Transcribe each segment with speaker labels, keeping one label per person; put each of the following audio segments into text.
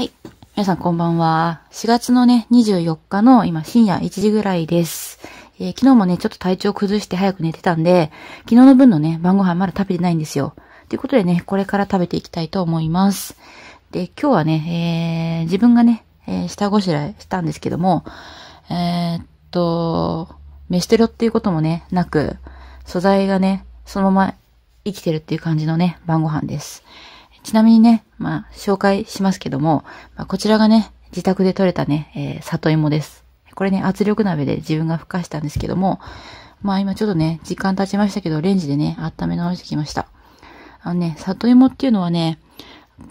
Speaker 1: はい。皆さんこんばんは。4月のね、24日の今深夜1時ぐらいです。えー、昨日もね、ちょっと体調崩して早く寝てたんで、昨日の分のね、晩ご飯まだ食べてないんですよ。ということでね、これから食べていきたいと思います。で、今日はね、えー、自分がね、えー、下ごしらえしたんですけども、えー、っと、飯テロっていうこともね、なく、素材がね、そのまま生きてるっていう感じのね、晩ご飯です。ちなみにね、まあ、紹介しますけども、まあ、こちらがね、自宅で採れたね、えー、里芋です。これね、圧力鍋で自分がふかしたんですけども、まあ今ちょっとね、時間経ちましたけど、レンジでね、温め直してきました。あのね、里芋っていうのはね、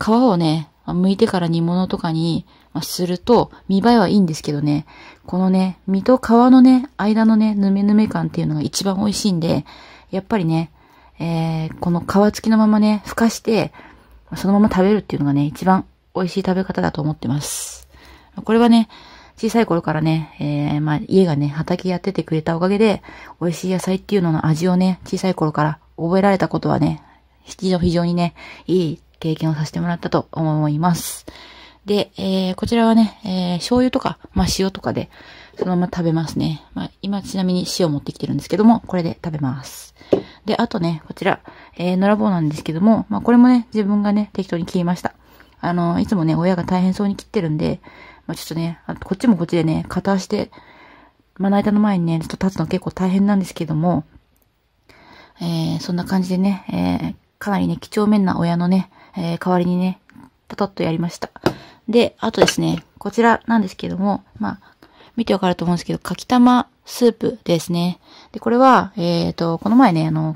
Speaker 1: 皮をね、剥いてから煮物とかにすると、見栄えはいいんですけどね、このね、身と皮のね、間のね、ぬめぬめ感っていうのが一番美味しいんで、やっぱりね、えー、この皮付きのままね、ふかして、そのまま食べるっていうのがね、一番美味しい食べ方だと思ってます。これはね、小さい頃からね、えー、まあ、家がね、畑やっててくれたおかげで、美味しい野菜っていうのの味をね、小さい頃から覚えられたことはね、非常にね、いい経験をさせてもらったと思います。で、えー、こちらはね、えー、醤油とか、まあ、塩とかで、そのまま食べますね。まあ、今ちなみに塩持ってきてるんですけども、これで食べます。で、あとね、こちら、えー、のらぼうなんですけども、まあこれもね、自分がね、適当に切りました。あの、いつもね、親が大変そうに切ってるんで、まあちょっとね、あとこっちもこっちでね、片足で、まな板の前にね、ちょっと立つの結構大変なんですけども、えー、そんな感じでね、えー、かなりね、貴重面な親のね、えー、代わりにね、パタッとやりました。で、あとですね、こちらなんですけども、まあ、見てわかると思うんですけど、かきたまスープですね。で、これは、えっ、ー、と、この前ね、あの、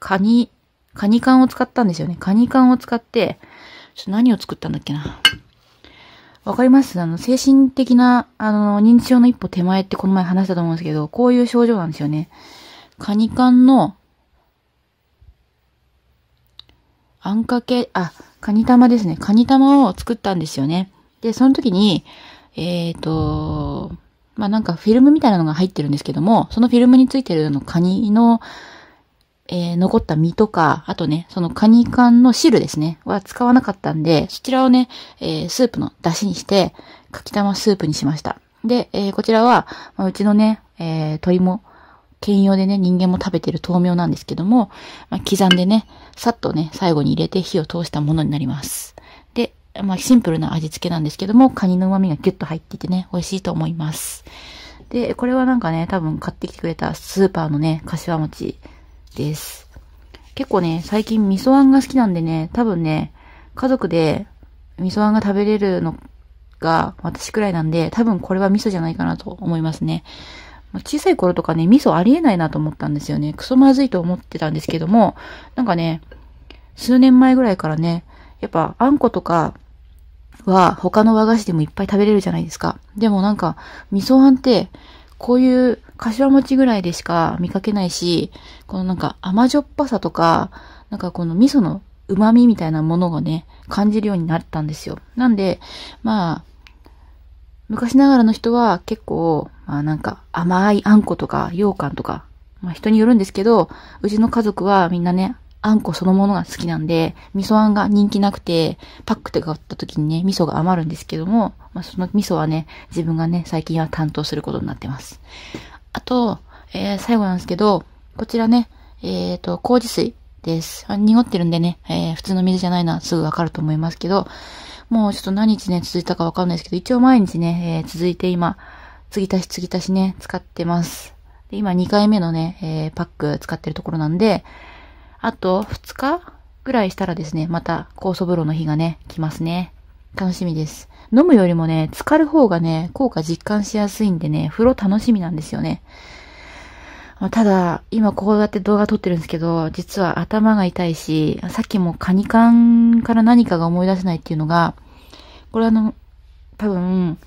Speaker 1: カニ、カニ缶を使ったんですよね。カニ缶を使って、ちょっと何を作ったんだっけな。わかりますあの、精神的な、あの、認知症の一歩手前ってこの前話したと思うんですけど、こういう症状なんですよね。カニ缶の、あんかけ、あ、カニ玉ですね。カニ玉を作ったんですよね。で、その時に、えっ、ー、と、まあなんかフィルムみたいなのが入ってるんですけども、そのフィルムについてるのカニの、えー、残った身とか、あとね、そのカニ缶の汁ですね、は使わなかったんで、そちらをね、えー、スープの出汁にして、かきたまスープにしました。で、えー、こちらは、まあ、うちのね、え鶏も、兼用でね、人間も食べてる豆苗なんですけども、まあ、刻んでね、さっとね、最後に入れて火を通したものになります。まあ、シンプルな味付けなんですけども、カニの旨味がギュッと入っていてね、美味しいと思います。で、これはなんかね、多分買ってきてくれたスーパーのね、柏餅です。結構ね、最近味噌あんが好きなんでね、多分ね、家族で味噌あんが食べれるのが私くらいなんで、多分これは味噌じゃないかなと思いますね。小さい頃とかね、味噌ありえないなと思ったんですよね。クソまずいと思ってたんですけども、なんかね、数年前ぐらいからね、やっぱあんことかは他の和菓子でもいっぱい食べれるじゃないですか。でもなんか、味噌あんって、こういう柏餅ぐらいでしか見かけないし、このなんか甘じょっぱさとか、なんかこの味噌の旨味みたいなものがね、感じるようになったんですよ。なんで、まあ、昔ながらの人は結構、まあなんか甘いあんことか羊羹とか、まあ人によるんですけど、うちの家族はみんなね、あんこそのものが好きなんで、味噌あんが人気なくて、パックとか買った時にね、味噌が余るんですけども、まあ、その味噌はね、自分がね、最近は担当することになってます。あと、えー、最後なんですけど、こちらね、えっ、ー、と、麹水です。濁ってるんでね、えー、普通の水じゃないのはすぐわかると思いますけど、もうちょっと何日ね、続いたかわかんないですけど、一応毎日ね、えー、続いて今、継ぎ足し継ぎ足しね、使ってます。で今2回目のね、えー、パック使ってるところなんで、あと2日ぐらいしたらですね、また酵素風呂の日がね、来ますね。楽しみです。飲むよりもね、浸かる方がね、効果実感しやすいんでね、風呂楽しみなんですよね。ただ、今こうやって動画撮ってるんですけど、実は頭が痛いし、さっきもカニ缶から何かが思い出せないっていうのが、これあの、多分、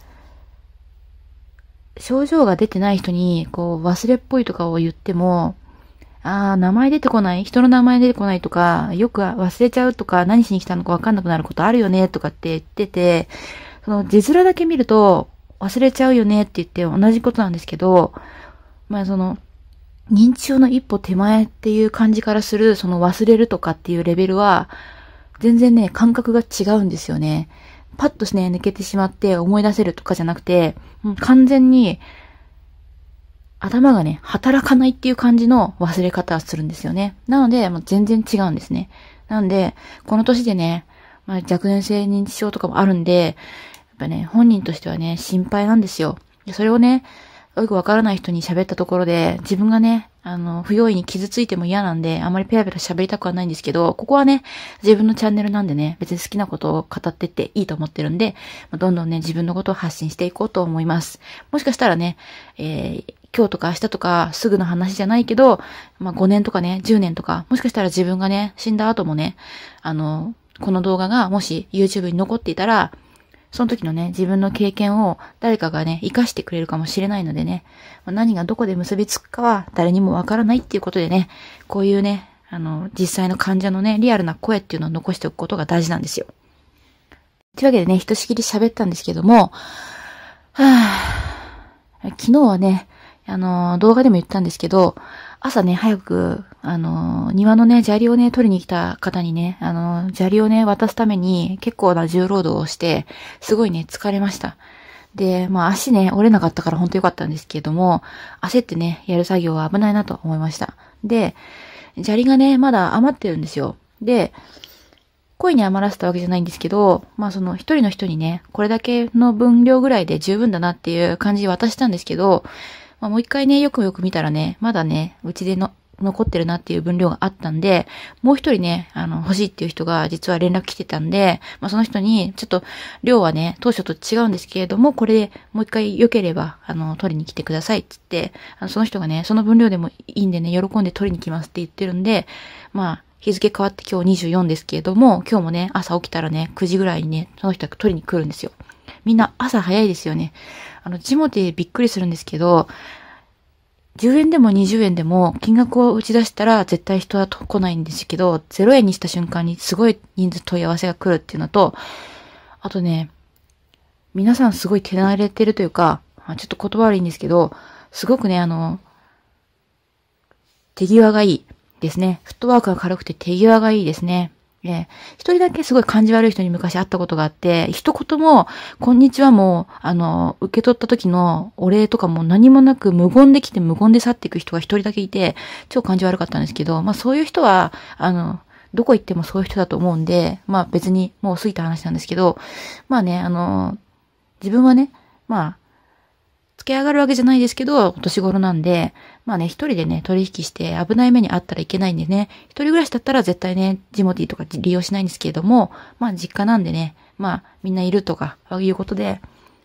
Speaker 1: 症状が出てない人に、こう、忘れっぽいとかを言っても、ああ、名前出てこない、人の名前出てこないとか、よく忘れちゃうとか、何しに来たのかわかんなくなることあるよね、とかって言ってて、その字面だけ見ると、忘れちゃうよねって言って同じことなんですけど、まあその、認知症の一歩手前っていう感じからする、その忘れるとかっていうレベルは、全然ね、感覚が違うんですよね。パッとね、抜けてしまって思い出せるとかじゃなくて、完全に頭がね、働かないっていう感じの忘れ方するんですよね。なので、もう全然違うんですね。なので、この年でね、まあ、若年性認知症とかもあるんで、やっぱね、本人としてはね、心配なんですよ。それをね、よくわからない人に喋ったところで、自分がね、あの、不用意に傷ついても嫌なんで、あまりペラペラ喋りたくはないんですけど、ここはね、自分のチャンネルなんでね、別に好きなことを語ってっていいと思ってるんで、どんどんね、自分のことを発信していこうと思います。もしかしたらね、えー、今日とか明日とかすぐの話じゃないけど、まあ5年とかね、10年とか、もしかしたら自分がね、死んだ後もね、あの、この動画がもし YouTube に残っていたら、その時のね、自分の経験を誰かがね、活かしてくれるかもしれないのでね、まあ、何がどこで結びつくかは誰にもわからないっていうことでね、こういうね、あの、実際の患者のね、リアルな声っていうのを残しておくことが大事なんですよ。というわけでね、ひとしきり喋ったんですけども、はぁ、昨日はね、あの、動画でも言ったんですけど、朝ね、早く、あの、庭のね、砂利をね、取りに来た方にね、あの、砂利をね、渡すために結構な重労働をして、すごいね、疲れました。で、まあ足ね、折れなかったからほんと良かったんですけども、焦ってね、やる作業は危ないなと思いました。で、砂利がね、まだ余ってるんですよ。で、恋に余らせたわけじゃないんですけど、まあその一人の人にね、これだけの分量ぐらいで十分だなっていう感じで渡したんですけど、まあ、もう一回ね、よくよく見たらね、まだね、うちでの残ってるなっていう分量があったんで、もう一人ね、あの、欲しいっていう人が実は連絡来てたんで、まあ、その人に、ちょっと量はね、当初と違うんですけれども、これでもう一回良ければ、あの、取りに来てくださいって言って、あのその人がね、その分量でもいいんでね、喜んで取りに来ますって言ってるんで、まあ、日付変わって今日24ですけれども、今日もね、朝起きたらね、9時ぐらいにね、その人が取りに来るんですよ。みんな朝早いですよね。あの、ジモティびっくりするんですけど、10円でも20円でも金額を打ち出したら絶対人は来ないんですけど、0円にした瞬間にすごい人数問い合わせが来るっていうのと、あとね、皆さんすごい手慣れてるというか、ちょっと言葉悪いんですけど、すごくね、あの、手際がいいですね。フットワークが軽くて手際がいいですね。え一人だけすごい感じ悪い人に昔会ったことがあって、一言も、こんにちはも、あの、受け取った時のお礼とかも何もなく無言で来て無言で去っていく人が一人だけいて、超感じ悪かったんですけど、まあそういう人は、あの、どこ行ってもそういう人だと思うんで、まあ別にもう過ぎた話なんですけど、まあね、あの、自分はね、まあ、付け上がるわけじゃないですけど、お年頃なんで、まあね、一人でね、取引して危ない目にあったらいけないんでね、一人暮らしだったら絶対ね、ジモティーとか利用しないんですけれども、まあ実家なんでね、まあみんないるとか、いうことで、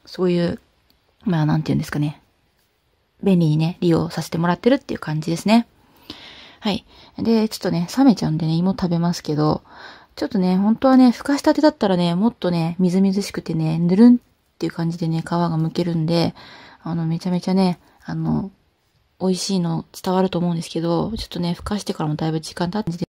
Speaker 1: そういう、まあなんて言うんですかね、便利にね、利用させてもらってるっていう感じですね。はい。で、ちょっとね、冷めちゃうんでね、芋食べますけど、ちょっとね、本当はね、ふかしたてだったらね、もっとね、みずみずしくてね、ぬるんっていう感じでね、皮が剥けるんで、あの、めちゃめちゃね、あの、美味しいの伝わると思うんですけど、ちょっとね、ふかしてからもだいぶ時間経って